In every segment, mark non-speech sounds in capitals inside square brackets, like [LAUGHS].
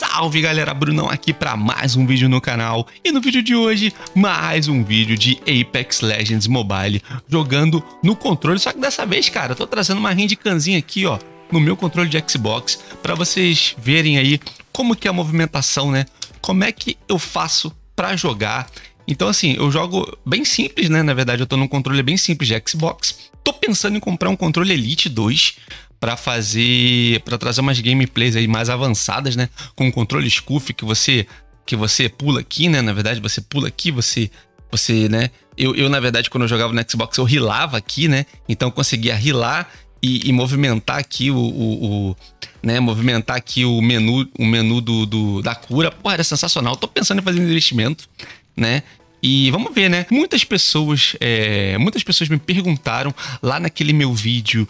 Salve galera, Brunão aqui para mais um vídeo no canal e no vídeo de hoje mais um vídeo de Apex Legends Mobile jogando no controle, só que dessa vez cara, eu tô trazendo uma canzinha aqui ó no meu controle de Xbox para vocês verem aí como que é a movimentação né, como é que eu faço para jogar então, assim, eu jogo bem simples, né? Na verdade, eu tô num controle bem simples de Xbox. Tô pensando em comprar um controle Elite 2 para fazer. para trazer umas gameplays aí mais avançadas, né? Com um controle Scoof que você. que você pula aqui, né? Na verdade, você pula aqui, você. você, né? Eu, eu, na verdade, quando eu jogava no Xbox, eu rilava aqui, né? Então eu conseguia rilar e, e, movimentar aqui o, o, o, né, movimentar aqui o menu, o menu do, do da cura, pô, era sensacional. Tô pensando em fazer um investimento, né? E vamos ver, né? Muitas pessoas, é, muitas pessoas me perguntaram lá naquele meu vídeo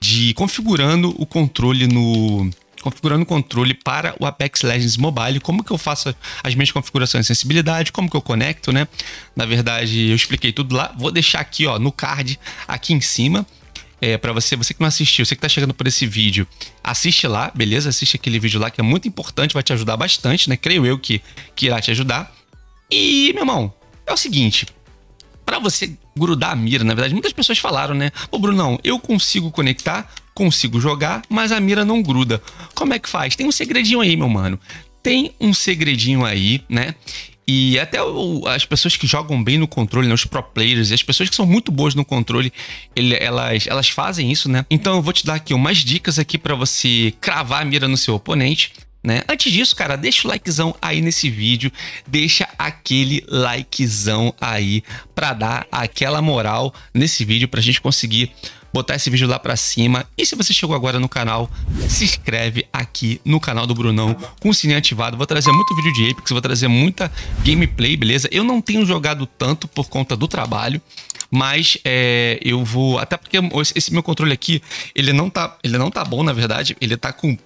de configurando o controle no configurando o controle para o Apex Legends Mobile, como que eu faço as minhas configurações de sensibilidade, como que eu conecto, né? Na verdade, eu expliquei tudo lá. Vou deixar aqui, ó, no card aqui em cima. É, para você, você que não assistiu, você que tá chegando por esse vídeo, assiste lá, beleza? Assiste aquele vídeo lá que é muito importante, vai te ajudar bastante, né? Creio eu que, que irá te ajudar. E, meu irmão, é o seguinte, para você grudar a mira, na verdade, muitas pessoas falaram, né? Ô, Brunão, eu consigo conectar, consigo jogar, mas a mira não gruda. Como é que faz? Tem um segredinho aí, meu mano. Tem um segredinho aí, né? E até o, as pessoas que jogam bem no controle, né, os pro players, e as pessoas que são muito boas no controle, ele, elas, elas fazem isso, né? Então eu vou te dar aqui umas dicas aqui para você cravar a mira no seu oponente. Né? Antes disso, cara, deixa o likezão aí nesse vídeo, deixa aquele likezão aí para dar aquela moral nesse vídeo pra gente conseguir botar esse vídeo lá para cima. E se você chegou agora no canal, se inscreve aqui no canal do Brunão com o sininho ativado. Vou trazer muito vídeo de Apex, vou trazer muita gameplay, beleza? Eu não tenho jogado tanto por conta do trabalho, mas é, eu vou... Até porque esse meu controle aqui, ele não tá, ele não tá bom, na verdade. Ele tá com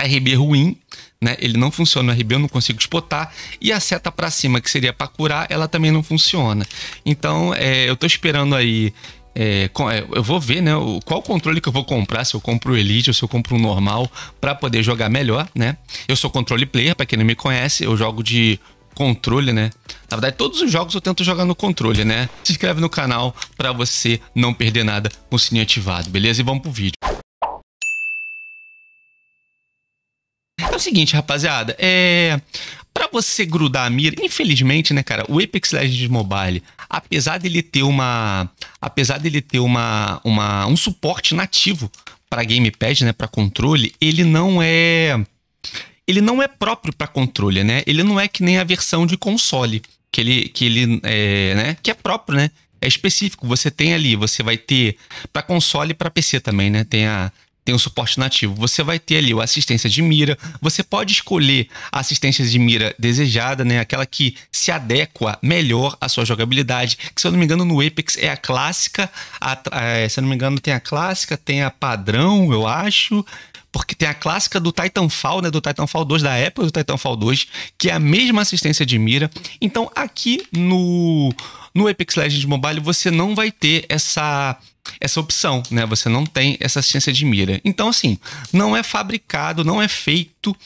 RB ruim, né? Ele não funciona no RB, eu não consigo exportar. E a seta para cima, que seria para curar, ela também não funciona. Então, é, eu tô esperando aí. É, é eu vou ver, né? Qual controle que eu vou comprar, se eu compro o Elite ou se eu compro o normal, para poder jogar melhor, né? Eu sou controle player, para quem não me conhece, eu jogo de controle, né? Na verdade, todos os jogos eu tento jogar no controle, né? Se inscreve no canal para você não perder nada com o sininho ativado, beleza? E vamos pro vídeo. o seguinte, rapaziada, é para você grudar a mira, infelizmente, né, cara, o Apex Legends Mobile, apesar dele ter uma, apesar dele ter uma, uma um suporte nativo para gamepad, né, para controle, ele não é ele não é próprio para controle, né? Ele não é que nem a versão de console, que ele que ele é, né, que é próprio, né? É específico, você tem ali, você vai ter para console e para PC também, né? Tem a tem o suporte nativo. Você vai ter ali a assistência de mira, você pode escolher a assistência de mira desejada, né? aquela que se adequa melhor à sua jogabilidade, que se eu não me engano no Apex é a clássica, a, é, se eu não me engano tem a clássica, tem a padrão, eu acho, porque tem a clássica do Titanfall, né, do Titanfall 2 da época do Titanfall 2, que é a mesma assistência de mira. Então aqui no no Apex Legends Mobile você não vai ter essa essa opção, né? Você não tem essa ciência de mira. Então, assim, não é fabricado, não é feito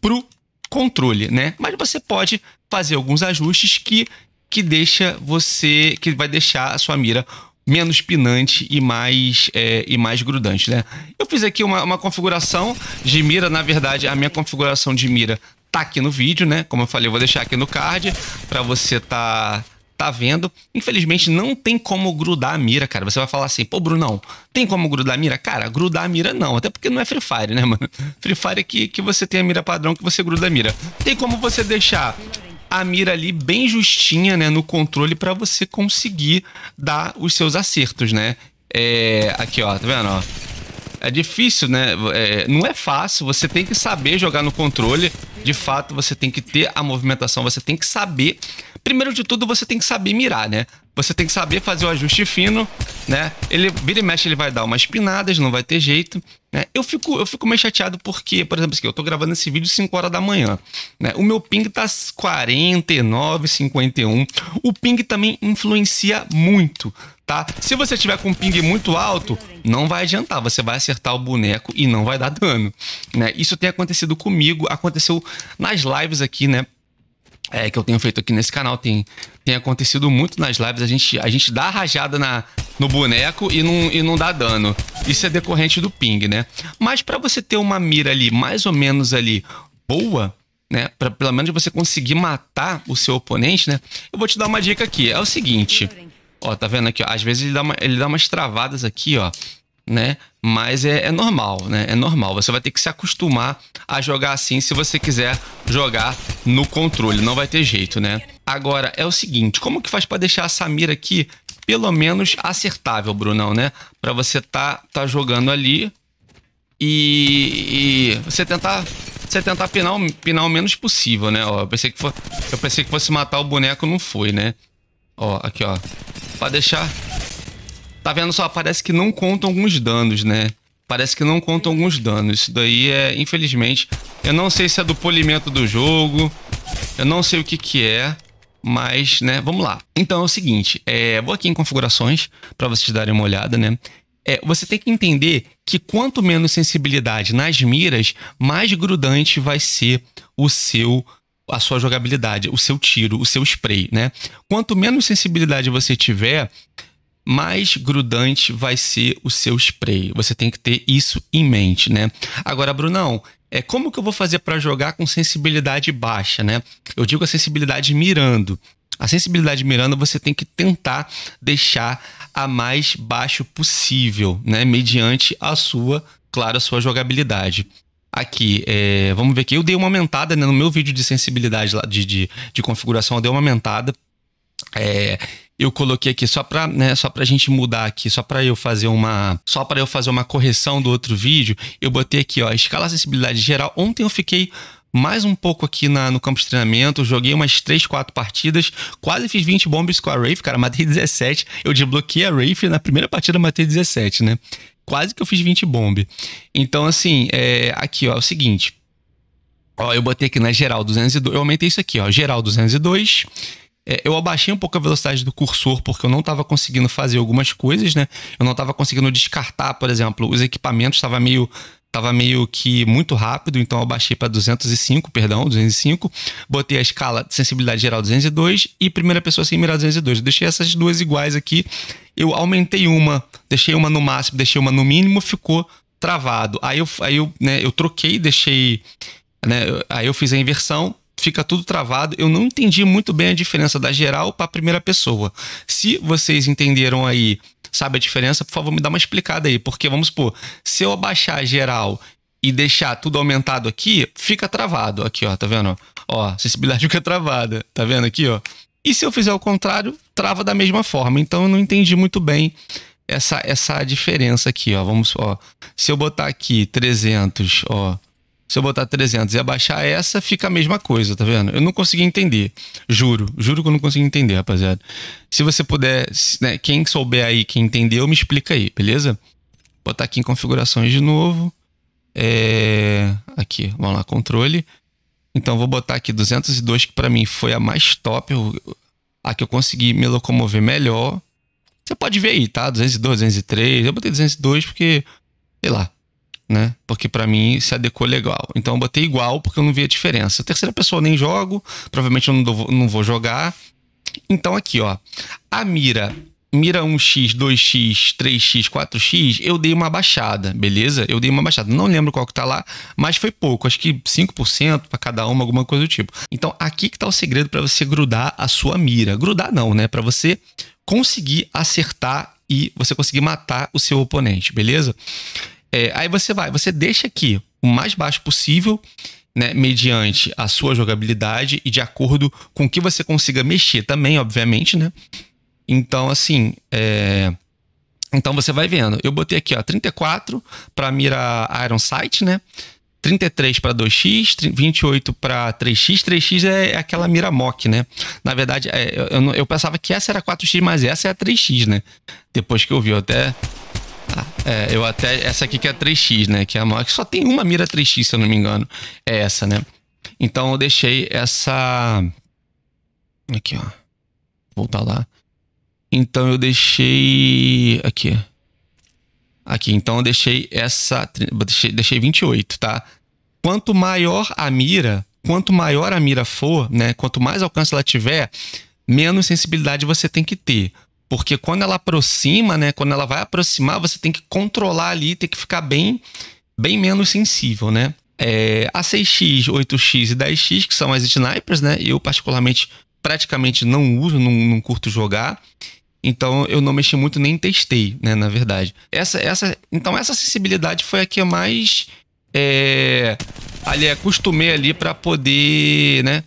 pro controle, né? Mas você pode fazer alguns ajustes que que deixa você que vai deixar a sua mira menos pinante e mais é, e mais grudante, né? Eu fiz aqui uma, uma configuração de mira, na verdade a minha configuração de mira tá aqui no vídeo, né? Como eu falei, eu vou deixar aqui no card para você tá tá vendo. Infelizmente, não tem como grudar a mira, cara. Você vai falar assim, pô, Brunão, tem como grudar a mira? Cara, grudar a mira não, até porque não é Free Fire, né, mano? [LAUGHS] Free Fire é que, que você tem a mira padrão que você gruda a mira. Tem como você deixar a mira ali bem justinha, né, no controle para você conseguir dar os seus acertos, né? É, aqui, ó, tá vendo, ó? É difícil, né? É, não é fácil, você tem que saber jogar no controle. De fato, você tem que ter a movimentação, você tem que saber primeiro de tudo, você tem que saber mirar, né? Você tem que saber fazer o ajuste fino, né? Ele vira e mexe, ele vai dar umas pinadas, não vai ter jeito, né? Eu fico, eu fico meio chateado porque, por exemplo, assim, eu tô gravando esse vídeo 5 horas da manhã, né? O meu ping tá 49, 51. O ping também influencia muito, tá? Se você tiver com um ping muito alto, não vai adiantar, você vai acertar o boneco e não vai dar dano, né? Isso tem acontecido comigo, aconteceu nas lives aqui, né? é, que eu tenho feito aqui nesse canal tem, tem acontecido muito nas lives. A gente, a gente dá rajada na, no boneco e não, e não dá dano. Isso é decorrente do ping, né? Mas para você ter uma mira ali, mais ou menos ali, boa, né? Pra, pelo menos você conseguir matar o seu oponente, né? Eu vou te dar uma dica aqui. É o seguinte. Ó, tá vendo aqui? Ó, às vezes ele dá, uma, ele dá umas travadas aqui, ó. Né? Mas é, é, normal, né? É normal. Você vai ter que se acostumar a jogar assim se você quiser jogar no controle. Não vai ter jeito, né? Agora, é o seguinte: como que faz para deixar essa mira aqui pelo menos acertável, Brunão, né? Para você tá, tá jogando ali e, e você tentar você tentar pinar, pinar o menos possível, né? Ó, eu, pensei que for, eu pensei que fosse matar o boneco, não foi, né? Ó, aqui, ó. Pra deixar Tá vendo só? Parece que não contam alguns danos, né? Parece que não contam alguns danos. Isso daí é, infelizmente... Eu não sei se é do polimento do jogo. Eu não sei o que que é. Mas, né, vamos lá. Então é o seguinte, é, vou aqui em configurações para vocês darem uma olhada, né? É, você tem que entender que quanto menos sensibilidade nas miras, mais grudante vai ser o seu a sua jogabilidade, o seu tiro, o seu spray, né? Quanto menos sensibilidade você tiver, mais grudante vai ser o seu spray. Você tem que ter isso em mente, né? Agora, Brunão, é como que eu vou fazer para jogar com sensibilidade baixa, né? Eu digo a sensibilidade mirando. A sensibilidade mirando você tem que tentar deixar a mais baixo possível, né? Mediante a sua, claro, a sua jogabilidade aqui, é, vamos ver aqui. Eu dei uma aumentada né, no meu vídeo de sensibilidade de, de, de configuração, eu dei uma aumentada. É, eu coloquei aqui só para né, só pra gente mudar aqui, só para eu fazer uma só para eu fazer uma correção do outro vídeo, eu botei aqui, ó, escala acessibilidade geral. Ontem eu fiquei mais um pouco aqui na, no campo de treinamento, joguei umas 3, 4 partidas, quase fiz 20 bombes com a Rafe, cara, matei 17, eu desbloqueei a Rafe na primeira partida matei 17, né? Quase que eu fiz 20 bombe. Então, assim, é, aqui, ó, é o seguinte. Ó, eu botei aqui na né, geral 202, eu aumentei isso aqui, ó, geral 202 é, eu abaixei um pouco a velocidade do cursor porque eu não estava conseguindo fazer algumas coisas, né? Eu não estava conseguindo descartar, por exemplo, os equipamentos, estava meio estava meio que muito rápido, então eu abaixei para 205, perdão, 205. Botei a escala de sensibilidade geral 202 e primeira pessoa sem mirar 202. Eu deixei essas duas iguais aqui. Eu aumentei uma, deixei uma no máximo, deixei uma no mínimo, ficou travado. Aí eu, aí eu, né, eu troquei, deixei. Né, aí eu fiz a inversão, fica tudo travado. Eu não entendi muito bem a diferença da geral para a primeira pessoa. Se vocês entenderam aí, sabe a diferença, por favor, me dá uma explicada aí, porque vamos supor, se eu abaixar a geral e deixar tudo aumentado aqui, fica travado aqui, ó, tá vendo? Ó, sensibilidade [LAUGHS] fica travada, tá vendo aqui, ó? E se eu fizer o contrário, trava da mesma forma. Então eu não entendi muito bem essa essa diferença aqui, ó. Vamos, ó, se eu botar aqui 300, ó, se eu botar 300 e abaixar essa, fica a mesma coisa, tá vendo? Eu não consegui entender. Juro, juro que eu não consegui entender, rapaziada. Se você puder, né, quem souber aí, quem entendeu, me explica aí, beleza? Botar aqui em configurações de novo. É... Aqui, vamos lá, controle. Então vou botar aqui 202, que para mim foi a mais top, a que eu consegui me locomover melhor. Você pode ver aí, tá? 202, 203. Eu botei 202 porque, sei lá, né? Porque para mim se adequou legal. Então eu botei igual porque eu não via diferença. Terceira pessoa nem jogo, provavelmente eu não, não vou jogar. Então aqui, ó, a mira mira 1x, 2x, 3x, 4x, eu dei uma baixada, beleza? Eu dei uma baixada. Não lembro qual que tá lá, mas foi pouco, acho que 5% para cada uma, alguma coisa do tipo. Então aqui que tá o segredo para você grudar a sua mira. Grudar não, né? Para você conseguir acertar e você conseguir matar o seu oponente, beleza? É, aí você vai, você deixa aqui o mais baixo possível, né, mediante a sua jogabilidade e de acordo com o que você consiga mexer também, obviamente, né? Então, assim, é... então você vai vendo. Eu botei aqui, ó, 34 para mira Iron Sight, né? 33 para 2x, 28 para 3x, 3x é aquela mira mock, né? Na verdade, é, eu, eu, eu pensava que essa era 4x, mas essa é a 3x, né? Depois que eu vi, eu até Tá. É, eu até. Essa aqui que é 3x, né? Que é a maior. Que só tem uma mira 3x, se eu não me engano. É essa, né? Então eu deixei essa. Aqui, ó. Voltar lá. Então eu deixei. Aqui. Aqui. Então eu deixei essa. Deixei, deixei 28, tá? Quanto maior a mira, quanto maior a mira for, né? Quanto mais alcance ela tiver, menos sensibilidade você tem que ter. Porque quando ela aproxima, né? Quando ela vai aproximar, você tem que controlar ali, tem que ficar bem, bem menos sensível, né? É, a 6X, 8X e 10X, que são as snipers, né? Eu, particularmente, praticamente não uso, não, não curto jogar. Então eu não mexi muito nem testei, né, na verdade. Essa, essa, então essa sensibilidade foi a que eu mais é, ali acostumei ali para poder, né,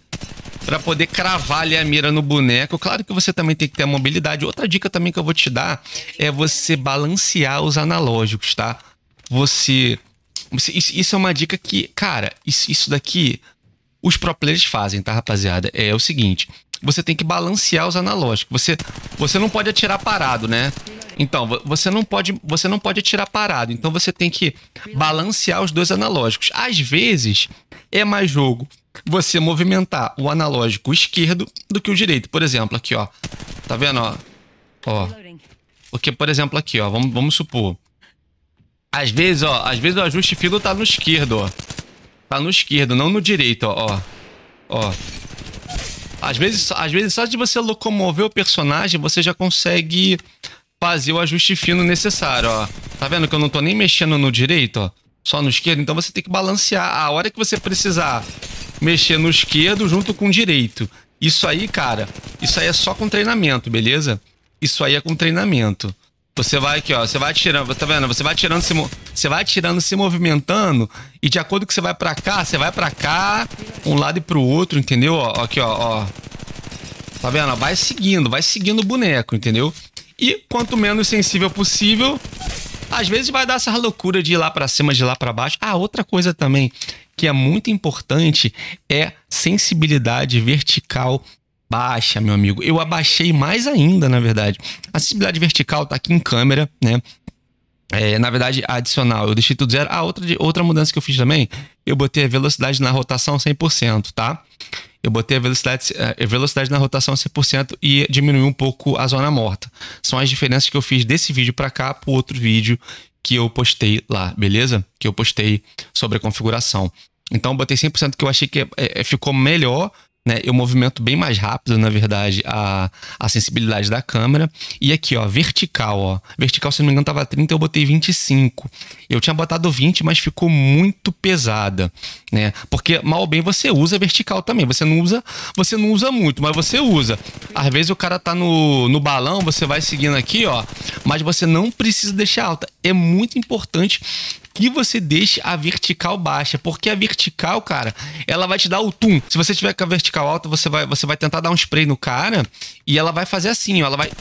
para poder cravar ali a mira no boneco. Claro que você também tem que ter a mobilidade. Outra dica também que eu vou te dar é você balancear os analógicos, tá? Você. Isso, é uma dica que, cara, isso, daqui os pro players fazem, tá, rapaziada? É o seguinte: você tem que balancear os analógicos. Você, você não pode atirar parado, né? Então, você não pode, você não pode atirar parado. Então você tem que balancear os dois analógicos. Às vezes é mais jogo você movimentar o analógico esquerdo do que o direito. Por exemplo, aqui, ó. Tá vendo, ó? Ó. Porque, por exemplo, aqui, ó. Vamos, vamos supor. Às vezes, ó. Às vezes o ajuste fino tá no esquerdo, ó. Tá no esquerdo, não no direito, ó. Ó. Às vezes, às vezes só de você locomover o personagem, você já consegue fazer o ajuste fino necessário, ó. Tá vendo que eu não tô nem mexendo no direito, ó? Só no esquerdo. Então você tem que balancear. A hora que você precisar mexer no esquerdo junto com o direito. Isso aí, cara, isso aí é só com treinamento, beleza? Isso aí é com treinamento. Você vai aqui, ó, você vai tirando, tá vendo? Você vai tirando, se, você vai tirando, se movimentando e de acordo que você vai para cá, você vai para cá, um lado e pro outro, entendeu? Ó, aqui, ó, ó. Tá vendo? Vai seguindo, vai seguindo o boneco, entendeu? E quanto menos sensível possível, às vezes vai dar essa loucura de ir lá para cima, de ir lá para baixo. Ah, outra coisa também que é muito importante é sensibilidade vertical baixa, meu amigo. Eu abaixei mais ainda, na verdade. A sensibilidade vertical tá aqui em câmera, né? É, na verdade, adicional, eu deixei tudo zero. Ah, outra, outra mudança que eu fiz também, eu botei a velocidade na rotação 100%, tá? eu botei a velocidade, eh, a velocidade na rotação a 100% e diminuiu um pouco a zona morta. São as diferenças que eu fiz desse vídeo para cá para o outro vídeo que eu postei lá, beleza? Que eu postei sobre a configuração. Então, botei 100% que eu achei que eh, eh, ficou melhor né? Eu movimento bem mais rápido, na verdade, a, a sensibilidade da câmera. E aqui, ó, vertical, ó. Vertical, se não me engano, tava 30, eu botei 25. Eu tinha botado 20, mas ficou muito pesada, né? Porque mal ou bem você usa vertical também. Você não usa, você não usa muito, mas você usa. Às vezes o cara tá no, no balão, você vai seguindo aqui, ó, mas você não precisa deixar alta. É muito importante que você deixe a vertical baixa, porque a vertical, cara, ela vai te dar o tum. Se você tiver com a vertical vertical alta, você vai, você vai tentar dar um spray no cara e ela vai fazer assim, ó, ela vai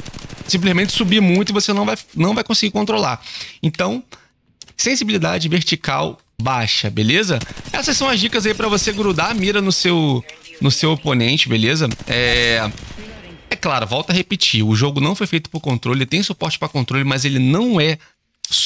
simplesmente subir muito e você não vai, não vai conseguir controlar. Então, sensibilidade vertical baixa, beleza? Essas são as dicas aí para você grudar a mira no seu, no seu oponente, beleza? É... É claro, volta a repetir, o jogo não foi feito por controle, tem suporte para controle, mas ele não é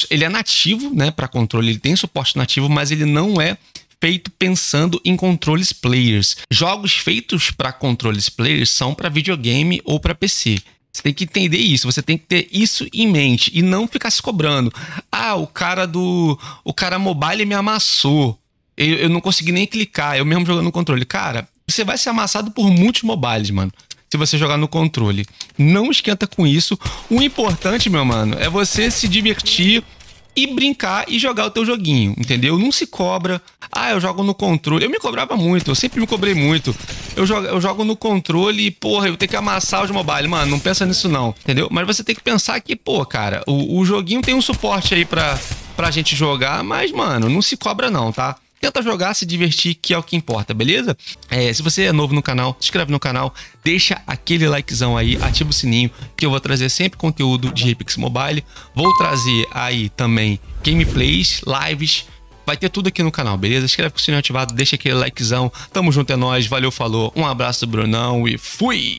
ele é nativo, né, para controle, ele tem suporte nativo, mas ele não é feito pensando em controles players. Jogos feitos para controles players são para videogame ou para PC. Você tem que entender isso, você tem que ter isso em mente e não ficar se cobrando. Ah, o cara do. O cara mobile me amassou. Eu, eu não consegui nem clicar, eu mesmo jogando no controle. Cara, você vai ser amassado por muitos mobiles, mano. Se você jogar no controle. Não esquenta com isso. O importante, meu mano, é você se divertir e brincar e jogar o teu joguinho, entendeu? Não se cobra, ah, eu jogo no controle. Eu me cobrava muito, eu sempre me cobrei muito. Eu jogo, eu jogo no controle e, porra, eu tenho que amassar os mobile. Mano, não pensa nisso não, entendeu? Mas você tem que pensar que, pô, cara, o, o joguinho tem um suporte aí pra, pra gente jogar, mas, mano, não se cobra não, tá? tenta jogar, se divertir, que é o que importa, beleza? É, se você é novo no canal, se inscreve no canal, deixa aquele likezão aí, ativa o sininho, que eu vou trazer sempre conteúdo de Apex Mobile. Vou trazer aí também gameplays, lives, Vai ter tudo aqui no canal, beleza? Escreve com o sininho ativado, deixa aquele likezão. Tamo junto, é nóis. Valeu, falou. Um abraço, Brunão, e fui!